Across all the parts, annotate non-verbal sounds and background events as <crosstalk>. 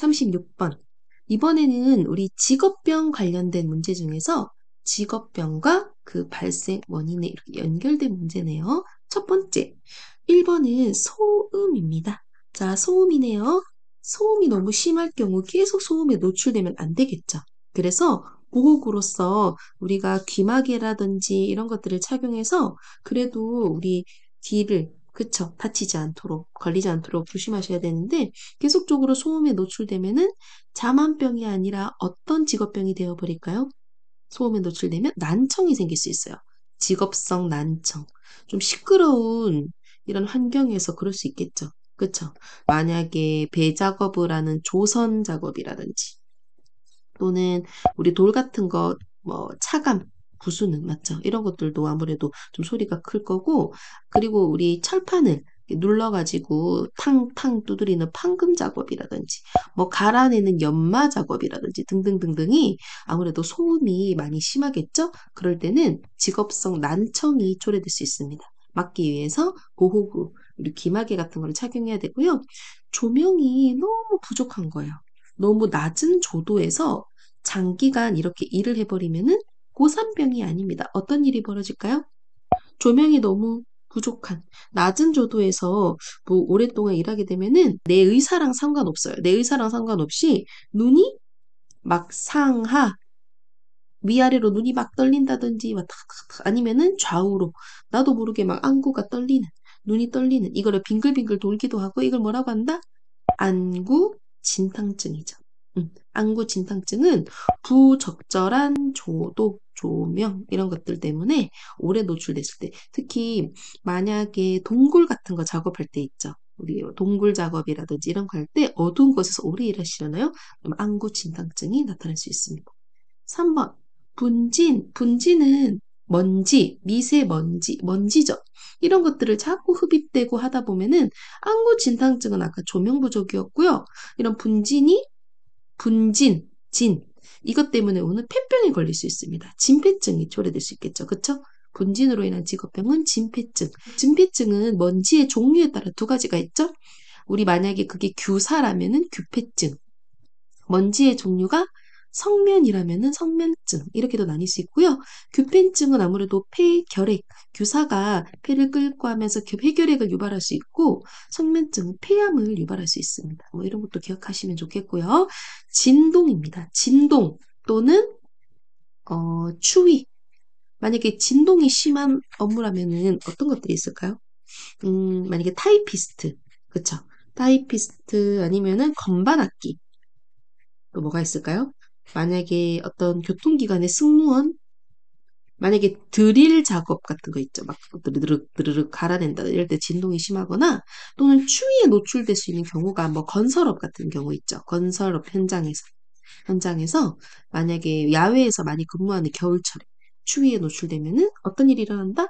36번. 이번에는 우리 직업병 관련된 문제 중에서 직업병과 그 발생 원인에 이렇게 연결된 문제네요. 첫 번째. 1번은 소음입니다. 자, 소음이네요. 소음이 너무 심할 경우 계속 소음에 노출되면 안 되겠죠. 그래서 보호구로서 우리가 귀마개라든지 이런 것들을 착용해서 그래도 우리 귀를 그쵸. 다치지 않도록, 걸리지 않도록 조심하셔야 되는데, 계속적으로 소음에 노출되면은 자만병이 아니라 어떤 직업병이 되어버릴까요? 소음에 노출되면 난청이 생길 수 있어요. 직업성 난청. 좀 시끄러운 이런 환경에서 그럴 수 있겠죠. 그쵸. 만약에 배 작업을 하는 조선 작업이라든지, 또는 우리 돌 같은 거, 뭐, 차감, 부수는 맞죠? 이런 것들도 아무래도 좀 소리가 클 거고 그리고 우리 철판을 눌러가지고 탕탕 두드리는 판금 작업이라든지 뭐 갈아내는 연마 작업이라든지 등등등등이 아무래도 소음이 많이 심하겠죠? 그럴 때는 직업성 난청이 초래될 수 있습니다. 막기 위해서 보호구, 우리 기마개 같은 걸 착용해야 되고요. 조명이 너무 부족한 거예요. 너무 낮은 조도에서 장기간 이렇게 일을 해버리면은 고산병이 아닙니다. 어떤 일이 벌어질까요? 조명이 너무 부족한 낮은 조도에서 뭐 오랫동안 일하게 되면은 내 의사랑 상관없어요. 내 의사랑 상관없이 눈이 막 상하 위아래로 눈이 막 떨린다든지 막탁탁 아니면은 좌우로 나도 모르게 막 안구가 떨리는 눈이 떨리는 이거를 빙글빙글 돌기도 하고 이걸 뭐라고 한다? 안구 진탕증이죠. 응. 음, 안구 진탕증은 부적절한 조도 조명 이런 것들 때문에 오래 노출됐을 때 특히 만약에 동굴 같은 거 작업할 때 있죠. 우리 동굴 작업이라든지 이런 거 할 때 어두운 곳에서 오래 일하시려나요? 그럼 안구 진단증이 나타날 수 있습니다. 3번 분진 분진은 먼지, 미세먼지, 먼지죠. 이런 것들을 자꾸 흡입되고 하다 보면은 안구 진탕증은 아까 조명 부족이었고요. 이런 분진이 분진, 진 이것 때문에 오는 폐병에 걸릴 수 있습니다. 진폐증이 초래될 수 있겠죠. 그쵸? 분진으로 인한 직업병은 진폐증. 진폐증은 먼지의 종류에 따라 두 가지가 있죠. 우리 만약에 그게 규사라면은 규폐증. 먼지의 종류가 성면이라면은 성면증 이렇게도 나뉠 수 있고요. 규펜증은 아무래도 폐 결핵 규사가 폐를 끌고 하면서 그 폐결핵을 유발할 수 있고 성면증 은 폐암을 유발할 수 있습니다. 뭐 이런 것도 기억하시면 좋겠고요. 진동입니다. 진동 또는 어, 추위 만약에 진동이 심한 업무라면은 어떤 것들이 있을까요? 음, 만약에 타이피스트 그쵸? 타이피스트 아니면은 건반악기 또 뭐가 있을까요? 만약에 어떤 교통기관의 승무원 만약에 드릴 작업 같은 거 있죠. 막 드르륵 드르륵 갈아낸다 이럴 때 진동이 심하거나 또는 추위에 노출될 수 있는 경우가 뭐 건설업 같은 경우 있죠. 건설업 현장에서 현장에서 만약에 야외에서 많이 근무하는 겨울철에 추위에 노출되면은 어떤 일이 일어난다?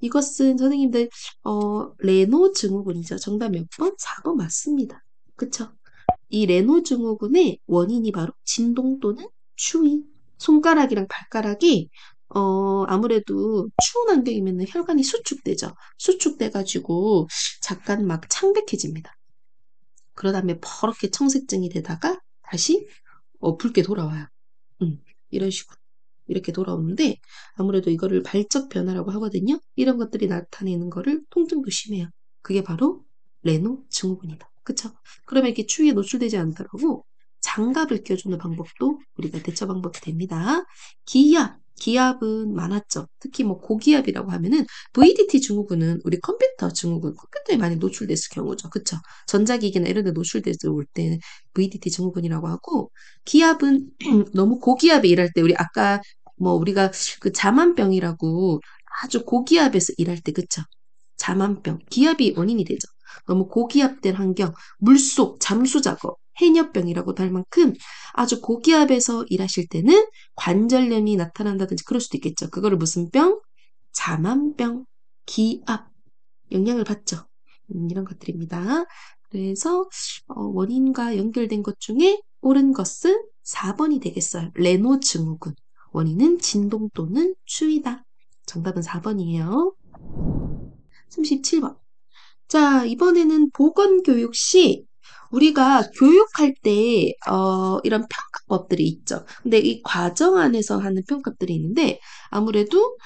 이것은 선생님들 어 레노 증후군이죠. 정답 몇 번? 4번 맞습니다. 그쵸? 이 레노증후군의 원인이 바로 진동 또는 추위. 손가락이랑 발가락이 어, 아무래도 추운 환경이면 혈관이 수축되죠. 수축돼가지고 잠깐 막 창백해집니다. 그러다음에 버럭게 청색증이 되다가 다시 어, 붉게 돌아와요. 음, 이런 식으로. 이렇게 돌아오는데 아무래도 이거를 발적 변화라고 하거든요. 이런 것들이 나타내는 거를 통증도 심해요. 그게 바로 레노 증후군이다. 그쵸? 그러면 이렇게 추위에 노출되지 않더라고 장갑을 워주는 방법도 우리가 대처 방법이 됩니다. 기압, 기압은 많았죠. 특히 뭐 고기압이라고 하면은 VDT 증후군은 우리 컴퓨터 증후군, 컴퓨터에 많이 노출됐을 경우죠. 그쵸? 전자기기나 이런 데 노출돼서 때는 VDT 증후군이라고 하고, 기압은 <clears throat> 너무 고기압에 일할 때 우리 아까 뭐 우리가 그 자만병이라고 아주 고기압에서 일할 때, 그쵸? 자만병, 기압이 원인이 되죠. 너무 고기압된 환경, 물속, 잠수 작업, 해녀병이라고 할 만큼 아주 고기압에서 일하실 때는 관절염이 나타난다든지 그럴 수도 있겠죠. 그거를 무슨 병? 자만병, 기압, 영향을 받죠. 음, 이런 것들입니다. 그래서 어, 원인과 연결된 것 중에 옳은 것은 4번이 되겠어요. 레노 증후군. 원인은 진동 또는 추위다. 정답은 4번이에요. 37번. 자, 이번에는 보건교육 시 우리가 교육할 때, 어, 이런 평가법들이 있죠. 근데 이 과정 안에서 하는 평가들이 있는데, 아무래도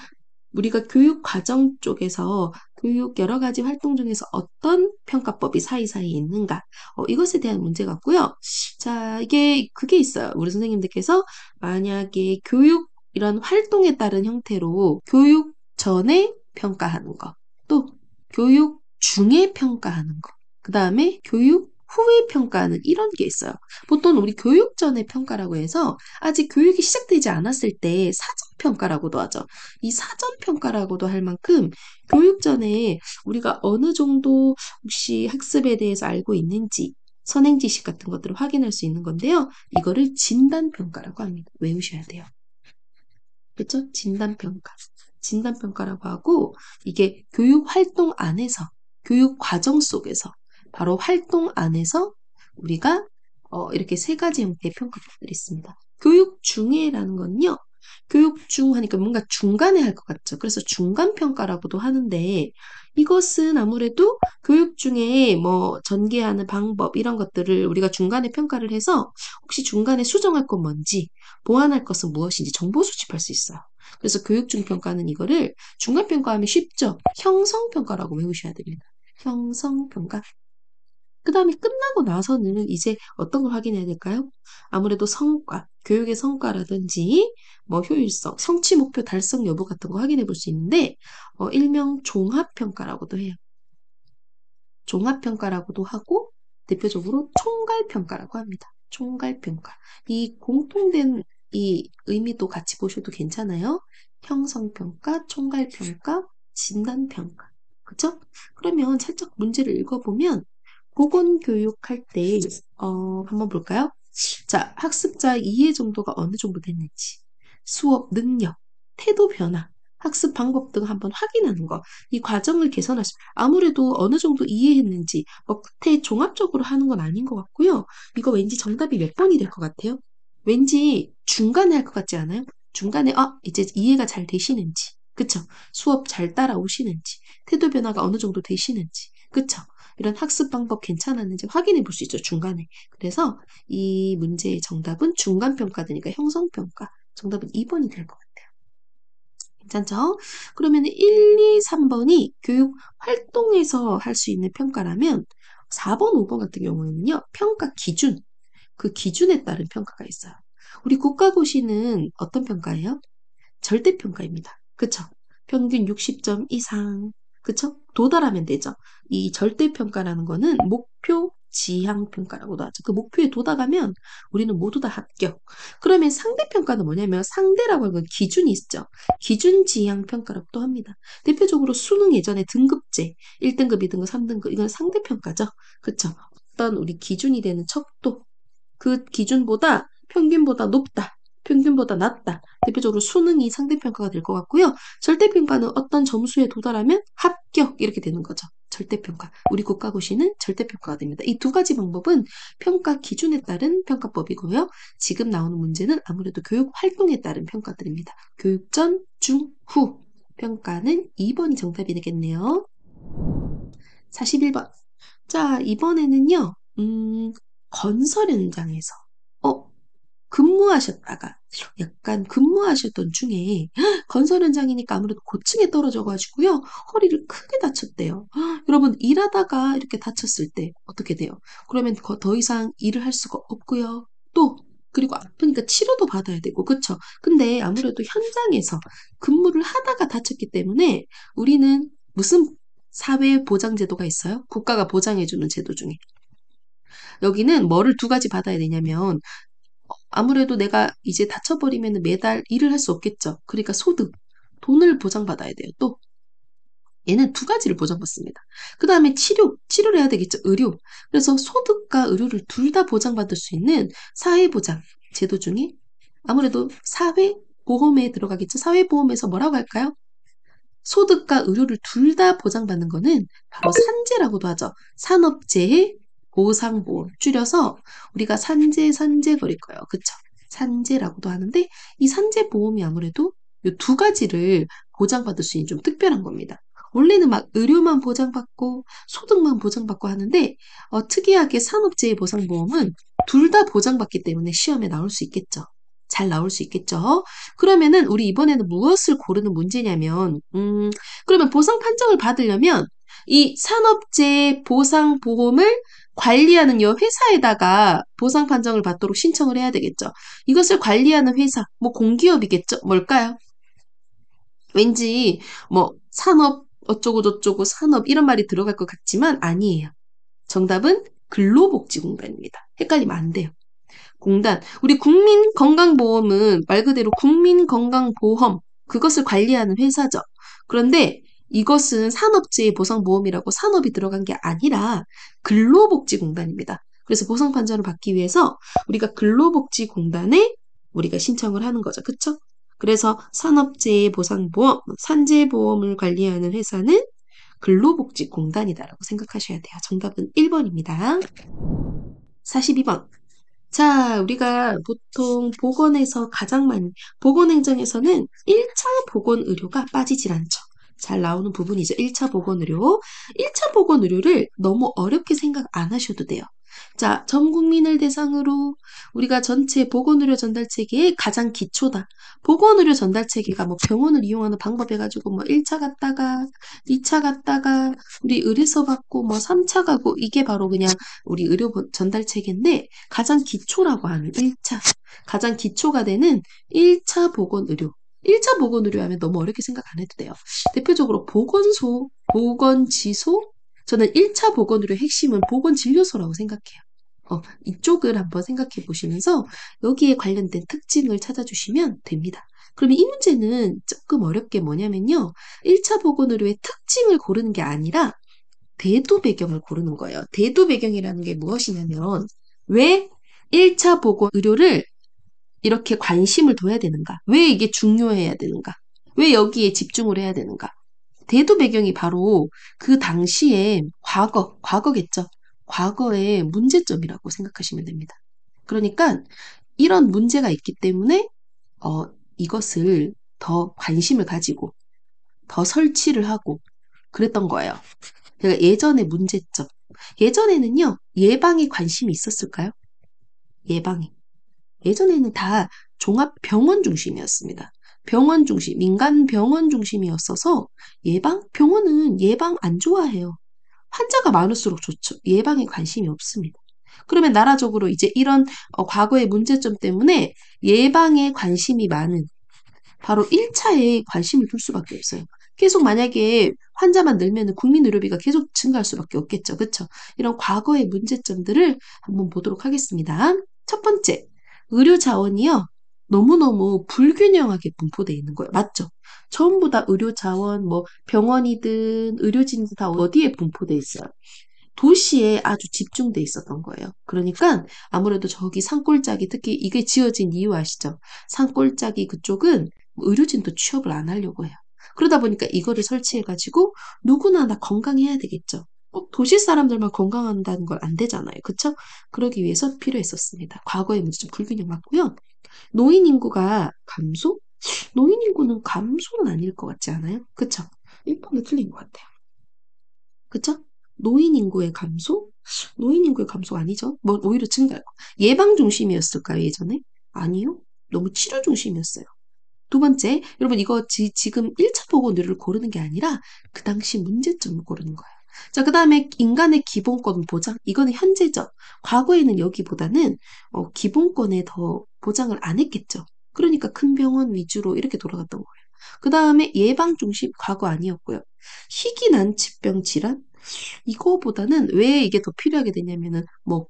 우리가 교육 과정 쪽에서 교육 여러 가지 활동 중에서 어떤 평가법이 사이사이 있는가 어, 이것에 대한 문제 같고요. 자 이게 그게 있어요. 우리 선생님들께서 만약에 교육 이런 활동에 따른 형태로 교육 전에 평가하는 것, 또 교육 중에 평가하는 것. 그 다음에 교육 후에 평가는 이런 게 있어요. 보통 우리 교육 전의 평가라고 해서 아직 교육이 시작되지 않았을 때 사전 평가라고도 하죠. 이 사전 평가라고도 할 만큼 교육 전에 우리가 어느 정도 혹시 학습에 대해서 알고 있는지 선행 지식 같은 것들을 확인할 수 있는 건데요. 이거를 진단 평가라고 합니다. 외우셔야 돼요. 그렇죠? 진단 평가. 진단 평가라고 하고 이게 교육 활동 안에서 교육 과정 속에서 바로 활동 안에서 우리가 어, 이렇게 세 가지 형태의 평가법들이 있습니다. 교육 중에라는 건요. 교육 중 하니까 뭔가 중간에 할 것 같죠. 그래서 중간 평가라고도 하는데 이것은 아무래도 교육 중에 뭐 전개하는 방법 이런 것들을 우리가 중간에 평가를 해서 혹시 중간에 수정할 건 뭔지 보완할 것은 무엇인지 정보 수집할 수 있어요. 그래서 교육 중 평가는 이거를 중간 평가하면 쉽죠. 형성 평가라고 외우셔야 됩니다. 형성 평가. 그 다음에 끝나고 나서는 이제 어떤 걸 확인해야 될까요? 아무래도 성과, 교육의 성과라든지, 뭐 효율성, 성취 목표 달성 여부 같은 거 확인해 볼 수 있는데, 어, 일명 종합평가라고도 해요. 종합평가라고도 하고, 대표적으로 총괄평가라고 합니다. 총괄평가. 이 공통된 이 의미도 같이 보셔도 괜찮아요. 형성평가, 총괄평가, 진단평가. 그죠? 그러면 살짝 문제를 읽어보면 보건 교육할 때 어, 한번 볼까요? 자, 학습자 이해 정도가 어느 정도 됐는지, 수업 능력, 태도 변화, 학습 방법 등 한번 확인하는 거. 이 과정을 개선하시 아무래도 어느 정도 이해했는지 뭐 끝에 종합적으로 하는 건 아닌 것 같고요. 이거 왠지 정답이 몇 번이 될 것 같아요? 왠지 중간에 할 것 같지 않아요? 중간에 아 이제 이해가 잘 되시는지 그쵸? 수업 잘 따라오시는지, 태도 변화가 어느 정도 되시는지, 그쵸? 이런 학습 방법 괜찮았는지 확인해 볼 수 있죠, 중간에. 그래서 이 문제의 정답은 중간평가되니까 형성평가. 정답은 2번이 될 것 같아요. 괜찮죠? 그러면 1, 2, 3번이 교육 활동에서 할 수 있는 평가라면 4번, 5번 같은 경우에는요, 평가 기준. 그 기준에 따른 평가가 있어요. 우리 국가고시는 어떤 평가예요? 절대평가입니다. 그쵸? 평균 60점 이상. 그쵸? 도달하면 되죠. 이 절대평가라는 거는 목표 지향평가라고도 하죠. 그 목표에 도달하면 우리는 모두 다 합격. 그러면 상대평가는 뭐냐면 상대라고 하는 기준이 있죠. 기준 지향평가라고 또 합니다. 대표적으로 수능 예전에 등급제 1등급, 2등급, 3등급 이건 상대평가죠. 그쵸? 어떤 우리 기준이 되는 척도 그 기준보다 평균보다 높다. 평균보다 낮다. 대표적으로 수능이 상대평가가 될 것 같고요. 절대평가는 어떤 점수에 도달하면 합격 이렇게 되는 거죠. 절대평가. 우리 국가고시는 절대평가가 됩니다. 이 두 가지 방법은 평가 기준에 따른 평가법이고요. 지금 나오는 문제는 아무래도 교육 활동에 따른 평가들입니다. 교육 전, 중, 후. 평가는 2번이 정답이 되겠네요. 41번. 자, 이번에는요, 음, 건설 현장에서 근무하셨다가 약간 근무하셨던 중에 <gasps> 건설 현장이니까 아무래도 고층에 떨어져 가지고요. 허리를 크게 다쳤대요. <gasps> 여러분 일하다가 이렇게 다쳤을 때 어떻게 돼요? 그러면 더 이상 일을 할 수가 없고요. 또 그리고 아프니까 치료도 받아야 되고 그렇죠. 근데 아무래도 현장에서 근무를 하다가 다쳤기 때문에 우리는 무슨 사회 보장 제도가 있어요? 국가가 보장해 주는 제도 중에 여기는 뭐를 두 가지 받아야 되냐면 아무래도 내가 이제 다쳐버리면 매달 일을 할 수 없겠죠. 그러니까 소득, 돈을 보장받아야 돼요. 또 얘는 두 가지를 보장받습니다. 그 다음에 치료, 치료를 해야 되겠죠. 의료. 그래서 소득과 의료를 둘 다 보장받을 수 있는 사회보장 제도 중에 아무래도 사회보험에 들어가겠죠. 사회보험에서 뭐라고 할까요? 소득과 의료를 둘 다 보장받는 거는 바로 산재라고도 하죠. 산업재해 보상보험 줄여서 우리가 산재, 산재 거릴거예요 그쵸? 산재라고도 하는데 이 산재 보험이 아무래도 이 두 가지를 보장받을 수 있는 좀 특별한 겁니다. 원래는 막 의료만 보장받고 소득만 보장받고 하는데 어, 특이하게 산업재해 보상보험은 둘 다 보장받기 때문에 시험에 나올 수 있겠죠. 잘 나올 수 있겠죠. 그러면은 우리 이번에는 무엇을 고르는 문제냐면 음, 그러면 보상 판정을 받으려면 이 산업재해 보상보험을 관리하는 이 회사에다가 보상 판정을 받도록 신청을 해야 되겠죠. 이것을 관리하는 회사, 뭐 공기업이겠죠? 뭘까요? 왠지 뭐 산업 어쩌고저쩌고 산업 이런 말이 들어갈 것 같지만 아니에요. 정답은 근로복지공단입니다. 헷갈리면 안 돼요. 공단. 우리 국민건강보험은 말 그대로 국민건강보험 그것을 관리하는 회사죠. 그런데 이것은 산업재해 보상보험이라고 산업이 들어간 게 아니라 근로복지공단입니다. 그래서 보상 판정을 받기 위해서 우리가 근로복지공단에 우리가 신청을 하는 거죠. 그쵸? 그래서 산업재해 보상보험, 산재보험을 관리하는 회사는 근로복지공단이다라고 생각하셔야 돼요. 정답은 1번입니다. 42번. 자, 우리가 보통 보건에서 가장 많이, 보건행정에서는 1차 보건의료가 빠지질 않죠. 잘 나오는 부분이죠. 1차 보건의료. 1차 보건의료를 너무 어렵게 생각 안 하셔도 돼요. 자, 전 국민을 대상으로 우리가 전체 보건의료 전달 체계의 가장 기초다. 보건의료 전달 체계가 뭐 병원을 이용하는 방법 해가지고 뭐 1차 갔다가 2차 갔다가 우리 의뢰서 받고 뭐 3차 가고 이게 바로 그냥 우리 의료 전달 체계인데 가장 기초라고 하는 1차. 가장 기초가 되는 1차 보건의료. 1차 보건의료하면 너무 어렵게 생각 안 해도 돼요. 대표적으로 보건소, 보건지소, 저는 1차 보건의료 핵심은 보건진료소라고 생각해요. 어, 이쪽을 한번 생각해 보시면서 여기에 관련된 특징을 찾아주시면 됩니다. 그러면 이 문제는 조금 어렵게 뭐냐면요. 1차 보건의료의 특징을 고르는 게 아니라 대도 배경을 고르는 거예요. 대도 배경이라는 게 무엇이냐면 왜 1차 보건의료를 이렇게 관심을 둬야 되는가? 왜 이게 중요해야 되는가? 왜 여기에 집중을 해야 되는가? 대두 배경이 바로 그 당시에 과거, 과거겠죠. 과거의 문제점이라고 생각하시면 됩니다. 그러니까 이런 문제가 있기 때문에 어, 이것을 더 관심을 가지고 더 설치를 하고 그랬던 거예요. 제가 그러니까 예전의 문제점. 예전에는요, 예방에 관심이 있었을까요? 예방에. 예전에는 다 종합 병원 중심이었습니다. 병원 중심, 민간 병원 중심이었어서 예방? 병원은 예방 안 좋아해요. 환자가 많을수록 좋죠. 예방에 관심이 없습니다. 그러면 나라적으로 이제 이런 어, 과거의 문제점 때문에 예방에 관심이 많은 바로 1차에 관심을 둘 수밖에 없어요. 계속 만약에 환자만 늘면 국민 의료비가 계속 증가할 수밖에 없겠죠. 그렇죠? 이런 과거의 문제점들을 한번 보도록 하겠습니다. 첫 번째, 의료 자원이요. 너무너무 불균형하게 분포되어 있는 거예요. 맞죠? 전부 다 의료 자원, 뭐 병원이든 의료진이든 다 어디에 분포되어 있어요? 도시에 아주 집중돼 있었던 거예요. 그러니까 아무래도 저기 산골짜기 특히 이게 지어진 이유 아시죠? 산골짜기 그쪽은 의료진도 취업을 안 하려고 해요. 그러다 보니까 이거를 설치해가지고 누구나 다 건강해야 되겠죠. 어, 도시 사람들만 건강한다는 건 안 되잖아요. 그쵸? 그러기 위해서 필요했었습니다. 과거의 문제좀 불균형 맞고요. 노인 인구가 감소? 노인 인구는 감소는 아닐 것 같지 않아요? 그쵸? 1번도 틀린 것 같아요. 그쵸? 노인 인구의 감소? 노인 인구의 감소 가 아니죠? 뭐 오히려 증가. 할 예방 중심이었을까요, 예전에? 아니요. 너무 치료 중심이었어요. 두 번째, 여러분 이거 지, 지금 1차 보고 뇌를 고르는 게 아니라 그 당시 문제점을 고르는 거예요. 자, 그 다음에 인간의 기본권 보장. 이거는 현재적. 과거에는 여기보다는 어, 기본권에 더 보장을 안 했겠죠. 그러니까 큰 병원 위주로 이렇게 돌아갔던 거예요. 그 다음에 예방 중심 과거 아니었고요. 희귀 난치병 질환 이거보다는 왜 이게 더 필요하게 되냐면은 뭐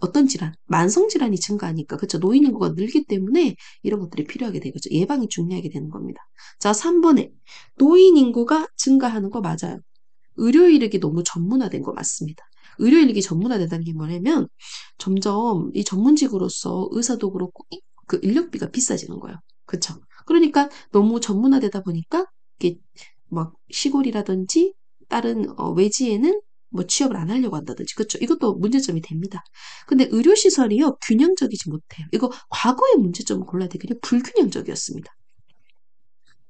어떤 질환, 만성 질환이 증가하니까 그렇죠. 노인 인구가 늘기 때문에 이런 것들이 필요하게 되겠죠. 예방이 중요하게 되는 겁니다. 자, 3번에 노인 인구가 증가하는 거 맞아요. 의료 이력이 너무 전문화된 거 맞습니다. 의료 이력이 전문화된다는 게 뭐냐면 점점 이 전문직으로서 의사도 그렇고 그 인력비가 비싸지는 거예요. 그렇죠? 그러니까 너무 전문화되다 보니까 이게 막 시골이라든지 다른 어, 외지에는 뭐 취업을 안 하려고 한다든지 그렇죠 이것도 문제점이 됩니다 근데 의료시설이요 균형적이지 못해요 이거 과거의 문제점을 골라야 되거든요 불균형적이었습니다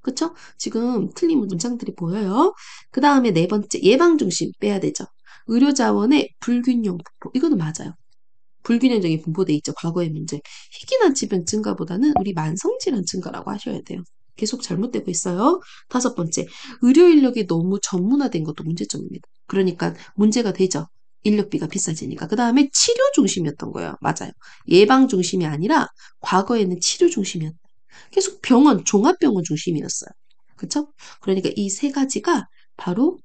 그쵸? 지금 음, 틀린 음. 문장들이 보여요. 그 다음에 네 번째, 예방중심 빼야 되죠. 의료자원의 불균형 분포. 이거는 맞아요. 불균형적인 분포돼 있죠. 과거의 문제. 희귀난 질병 증가보다는 우리 만성질환 증가라고 하셔야 돼요. 계속 잘못되고 있어요. 다섯 번째, 의료 인력이 너무 전문화된 것도 문제점입니다. 그러니까 문제가 되죠. 인력비가 비싸지니까. 그 다음에 치료 중심이었던 거예요. 맞아요. 예방 중심이 아니라 과거에는 치료 중심이었죠 계속 병원, 종합병원 중심이었어요. 그쵸? 그러니까 이 세 가지가 바로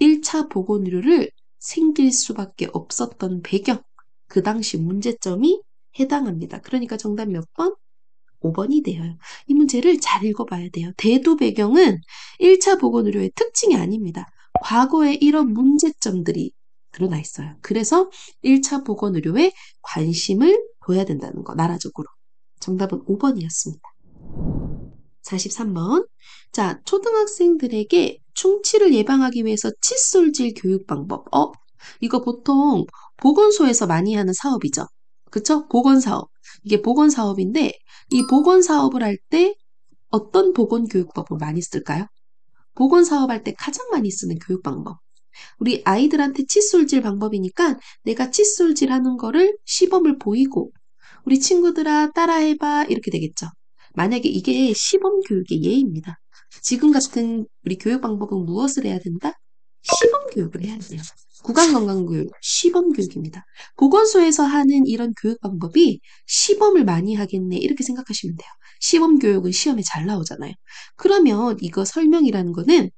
1차 보건의료를 생길 수밖에 없었던 배경, 그 당시 문제점이 해당합니다. 그러니까 정답 몇 번? 5번이 되어요이 문제를 잘 읽어봐야 돼요. 대두 배경은 1차 보건의료의 특징이 아닙니다. 과거에 이런 문제점들이 드러나 있어요. 그래서 1차 보건의료에 관심을 둬야 된다는 거, 나라적으로. 정답은 5번이었습니다. 43번. 자, 초등학생들에게 충치를 예방하기 위해서 칫솔질 교육 방법. 어? 이거 보통 보건소에서 많이 하는 사업이죠. 그쵸? 보건사업. 이게 보건사업인데, 이 보건사업을 할 때 어떤 보건교육법을 많이 쓸까요? 보건사업 할때 가장 많이 쓰는 교육방법. 우리 아이들한테 칫솔질 방법이니까 내가 칫솔질 하는 거를 시범을 보이고, 우리 친구들아 따라해봐. 이렇게 되겠죠. 만약에 이게 시범 교육의 예입니다. 지금 같은 우리 교육 방법은 무엇을 해야 된다? 시범 교육을 해야 돼요. 구강건강교육, 시범교육입니다. 보건소에서 하는 이런 교육 방법이 시범을 많이 하겠네 이렇게 생각하시면 돼요. 시범교육은 시험에 잘 나오잖아요. 그러면 이거 설명이라는 거는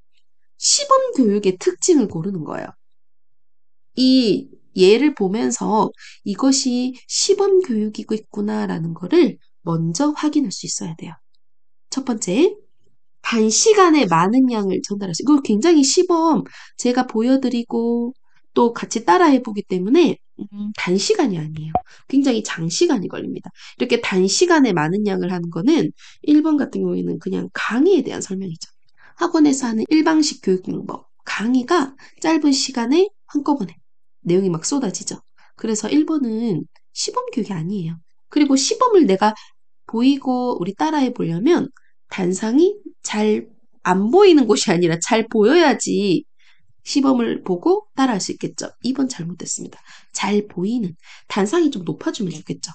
시범교육의 특징을 고르는 거예요. 이 예를 보면서 이것이 시범교육이고 있구나라는 거를 먼저 확인할 수 있어야 돼요. 첫 번째, 단시간에 많은 양을 전달할 수. 이거 굉장히 시범 제가 보여드리고 또 같이 따라해 보기 때문에 음, 단시간이 아니에요. 굉장히 장시간이 걸립니다. 이렇게 단시간에 많은 양을 하는 거는 1번 같은 경우에는 그냥 강의에 대한 설명이죠. 학원에서 하는 일방식 교육 방법. 강의가 짧은 시간에 한꺼번에 내용이 막 쏟아지죠. 그래서 1번은 시범 교육이 아니에요. 그리고 시범을 내가 보이고 우리 따라해 보려면 단상이 잘 안 보이는 곳이 아니라 잘 보여야지 시범을 보고 따라할 수 있겠죠. 2번 잘못됐습니다. 잘 보이는 단상이 좀 높아주면 좋겠죠.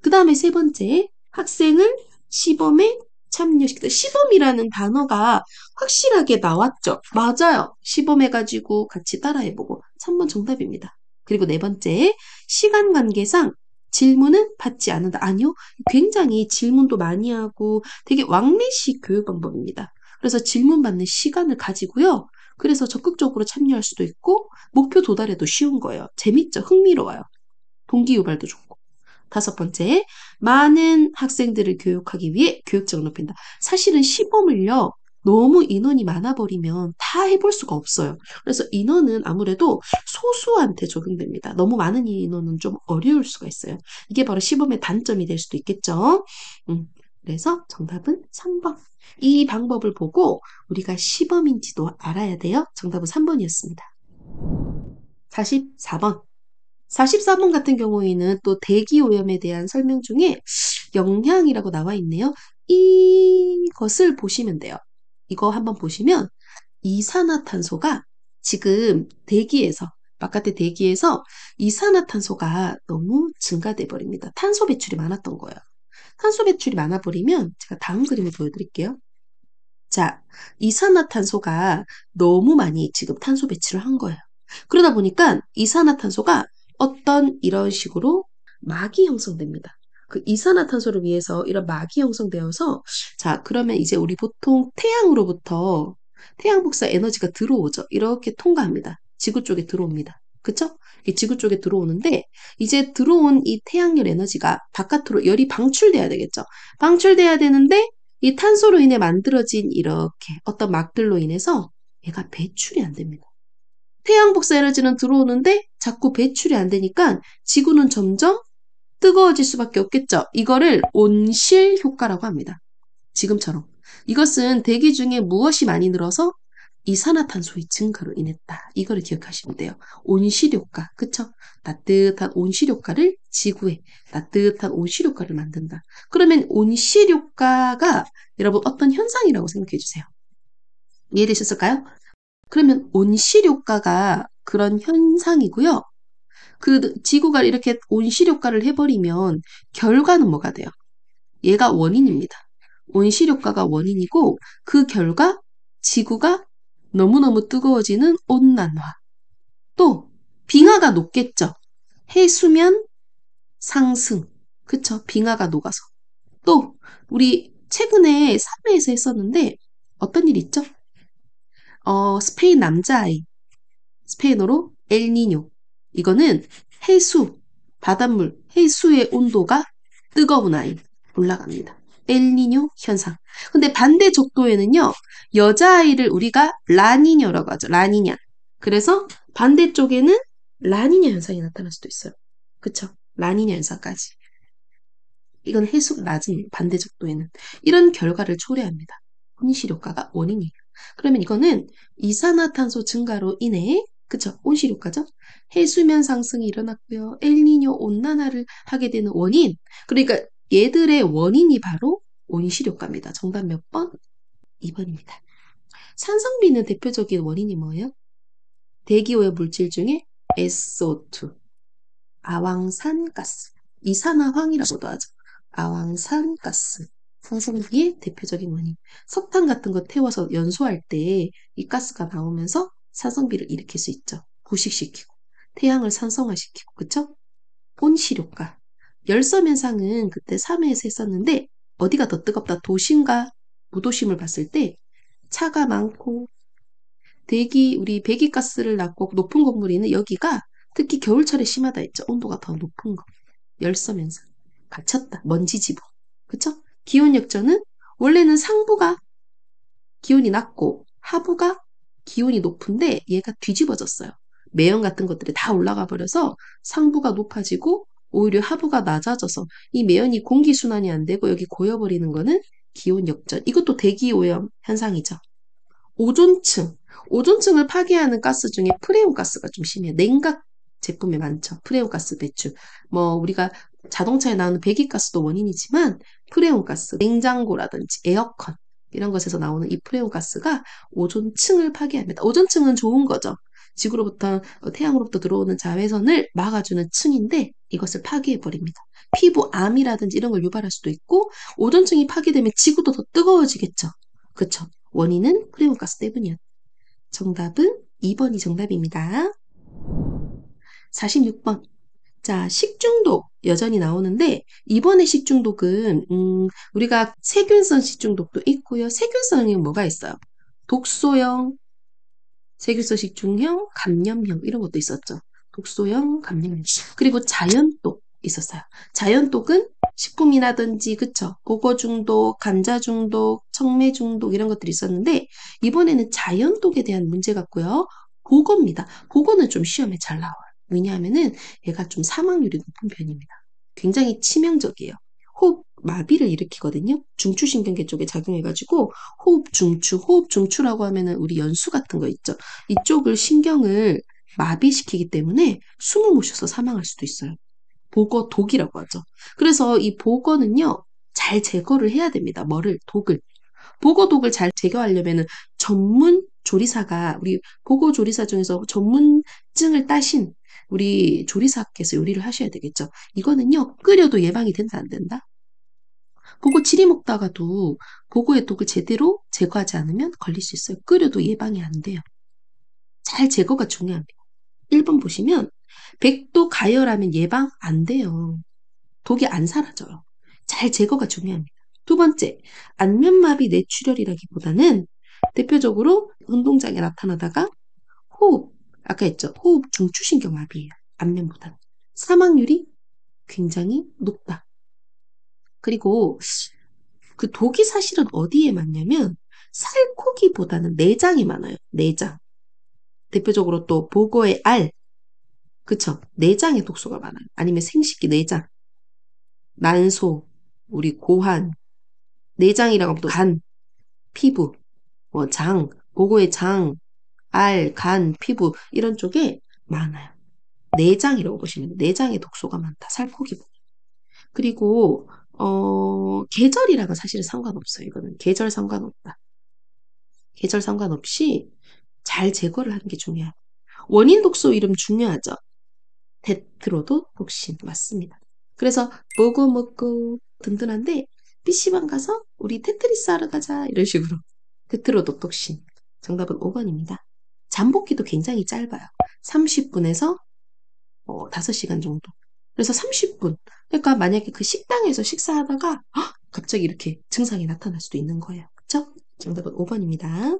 그 다음에 세 번째 학생을 시범에 참여시키다. 시범이라는 단어가 확실하게 나왔죠. 맞아요. 시범해가지고 같이 따라해보고. 3번 정답입니다. 그리고 네 번째, 시간 관계상 질문은 받지 않는다. 아니요. 굉장히 질문도 많이 하고 되게 왕래식 교육 방법입니다. 그래서 질문 받는 시간을 가지고요. 그래서 적극적으로 참여할 수도 있고 목표 도달에도 쉬운 거예요. 재밌죠? 흥미로워요. 동기 유발도 좋고. 다섯 번째, 많은 학생들을 교육하기 위해 교육적을 높인다. 사실은 시범을요, 너무 인원이 많아버리면 다 해볼 수가 없어요. 그래서 인원은 아무래도 소수한테 적용됩니다. 너무 많은 인원은 좀 어려울 수가 있어요. 이게 바로 시범의 단점이 될 수도 있겠죠. 음, 그래서 정답은 3번. 이 방법을 보고 우리가 시범인지도 알아야 돼요. 정답은 3번이었습니다. 44번. 44번 같은 경우에는 또 대기 오염에 대한 설명 중에 영향이라고 나와 있네요. 이것을 보시면 돼요. 이거 한번 보시면 이산화탄소가 지금 대기에서 바깥의 대기에서 이산화탄소가 너무 증가돼 버립니다. 탄소 배출이 많았던 거예요. 탄소 배출이 많아 버리면 제가 다음 그림을 보여드릴게요. 자, 이산화탄소가 너무 많이 지금 탄소 배출을 한 거예요. 그러다 보니까 이산화탄소가 어떤 이런 식으로 막이 형성됩니다. 그 이산화탄소를 위해서 이런 막이 형성되어서 자 그러면 이제 우리 보통 태양으로부터 태양 복사 에너지가 들어오죠. 이렇게 통과합니다. 지구 쪽에 들어옵니다. 그쵸? 이 지구 쪽에 들어오는데 이제 들어온 이 태양열 에너지가 바깥으로 열이 방출돼야 되겠죠. 방출돼야 되는데 이 탄소로 인해 만들어진 이렇게 어떤 막들로 인해서 얘가 배출이 안 됩니다. 태양 복사 에너지는 들어오는데 자꾸 배출이 안 되니까 지구는 점점 뜨거워질 수밖에 없겠죠. 이거를 온실 효과라고 합니다. 지금처럼. 이것은 대기 중에 무엇이 많이 늘어서 이산화탄소의 증가로 인했다. 이거를 기억하시면 돼요. 온실 효과. 그쵸? 따뜻한 온실 효과를 지구에 따뜻한 온실 효과를 만든다. 그러면 온실 효과가 여러분 어떤 현상이라고 생각해 주세요. 이해되셨을까요? 그러면 온실 효과가 그런 현상이고요. 그 지구가 이렇게 온실효과를 해버리면 결과는 뭐가 돼요? 얘가 원인입니다. 온실효과가 원인이고 그 결과 지구가 너무너무 뜨거워지는 온난화. 또 빙하가 녹겠죠. 해수면 상승. 그쵸? 빙하가 녹아서. 또 우리 최근에 사회에서 했었는데 어떤 일 있죠? 어, 스페인 남자아이. 스페인어로 엘니뇨. 이거는 해수, 바닷물, 해수의 온도가 뜨거운 아이 올라갑니다. 엘니뇨 현상. 근데 반대 적도에는요, 여자아이를 우리가 라니뇨라고 하죠. 라니냐. 그래서 반대쪽에는 라니냐 현상이 나타날 수도 있어요. 그쵸? 라니냐 현상까지. 이건 해수 낮은 반대 적도에는. 이런 결과를 초래합니다. 혼실 효과가 원인이에요. 그러면 이거는 이산화탄소 증가로 인해 그쵸? 온실 효과죠? 해수면 상승이 일어났고요. 엘니뇨 온난화를 하게 되는 원인. 그러니까 얘들의 원인이 바로 온실 효과입니다. 정답 몇 번? 2번입니다. 산성비는 대표적인 원인이 뭐예요? 대기오염 물질 중에 SO2, 아황산가스, 이산화황이라고도 하죠. 아황산가스, 산성비의 대표적인 원인. 석탄 같은 거 태워서 연소할 때 이 가스가 나오면서 사성비를 일으킬 수 있죠. 부식시키고 태양을 산성화시키고 그쵸? 온실효과 열섬현상은 그때 3회에서 했었는데 어디가 더 뜨겁다 도심과 무도심을 봤을 때 차가 많고 대기 우리 배기가스를 낳고 높은 건물이 있는 여기가 특히 겨울철에 심하다 했죠. 온도가 더 높은 거. 열섬현상. 갇혔다. 먼지 지붕. 그쵸? 기온 역전은 원래는 상부가 기온이 낮고 하부가 기온이 높은데 얘가 뒤집어졌어요. 매연 같은 것들이 다 올라가 버려서 상부가 높아지고 오히려 하부가 낮아져서 이 매연이 공기 순환이 안 되고 여기 고여버리는 거는 기온 역전. 이것도 대기 오염 현상이죠. 오존층. 오존층을 파괴하는 가스 중에 프레온 가스가 좀 심해요. 냉각 제품에 많죠. 프레온 가스 배출. 뭐 우리가 자동차에 나오는 배기가스도 원인이지만 프레온 가스, 냉장고라든지 에어컨 이런 것에서 나오는 이 프레온 가스가 오존층을 파괴합니다. 오존층은 좋은 거죠. 지구로부터 어, 태양으로부터 들어오는 자외선을 막아주는 층인데 이것을 파괴해 버립니다. 피부암이라든지 이런 걸 유발할 수도 있고 오존층이 파괴되면 지구도 더 뜨거워지겠죠. 그렇죠. 원인은 프레온 가스 때문이었. 정답은 2번이 정답입니다. 46번 자, 식중독 여전히 나오는데 이번에 식중독은 음, 우리가 세균성 식중독도 있고요. 세균성이 뭐가 있어요? 독소형, 세균성 식중형, 감염형 이런 것도 있었죠. 독소형, 감염형. 그리고 자연독 있었어요. 자연독은 식품이라든지 그쵸 고거 중독, 감자 중독, 청매 중독 이런 것들이 있었는데 이번에는 자연독에 대한 문제 같고요. 고거입니다. 고거는 좀 시험에 잘 나와요. 왜냐하면은 얘가 좀 사망률이 높은 편입니다. 굉장히 치명적이에요. 호흡 마비를 일으키거든요. 중추신경계 쪽에 작용해가지고 호흡 중추, 호흡 중추라고 하면은 우리 연수 같은 거 있죠. 이쪽을 신경을 마비시키기 때문에 숨을 못 쉬어서 사망할 수도 있어요. 보거 독이라고 하죠. 그래서 이 보거는요 잘 제거를 해야 됩니다. 뭐를 독을 보거 독을 잘 제거하려면은 전문 조리사가 우리 보고 조리사 중에서 전문증을 따신 우리 조리사께서 요리를 하셔야 되겠죠. 이거는요, 끓여도 예방이 된다, 안 된다? 보고 지리 먹다가도 보고의 독을 그 제대로 제거하지 않으면 걸릴 수 있어요. 끓여도 예방이 안 돼요. 잘 제거가 중요합니다. 1번 보시면 백도 가열하면 예방 안 돼요. 독이 안 사라져요. 잘 제거가 중요합니다. 두 번째, 안면마비 뇌출혈이라기보다는 대표적으로 운동장에 나타나다가 호흡, 아까 했죠. 호흡 중추신경압이에요. 안면보다 사망률이 굉장히 높다. 그리고 그 독이 사실은 어디에 많냐면 살코기보다는 내장이 많아요. 내장. 대표적으로 또 보고의 알. 그쵸? 내장의 독소가 많아요. 아니면 생식기 내장. 난소, 우리 고환, 내장이라고 하면 또 간, 피부, 뭐 장, 보고의 장, 알, 간, 피부 이런 쪽에 많아요. 내장이라고 보시면 내장에 독소가 많다. 살코기 부분. 그리고 어, 계절이랑은 사실은 상관없어요. 이거는 계절 상관없다. 계절 상관없이 잘 제거를 하는 게 중요해요. 원인 독소 이름 중요하죠. 데트로도 독신 맞습니다. 그래서 뭐고 먹고 든든한데 PC방 가서 우리 테트리스 하러 가자 이런 식으로 테트로도 독신 정답은 5번입니다. 잠복기도 굉장히 짧아요. 30분에서 어, 5시간 정도. 그래서 30분. 그러니까 만약에 그 식당에서 식사하다가 헉, 갑자기 이렇게 증상이 나타날 수도 있는 거예요. 그쵸? 정답은 5번입니다.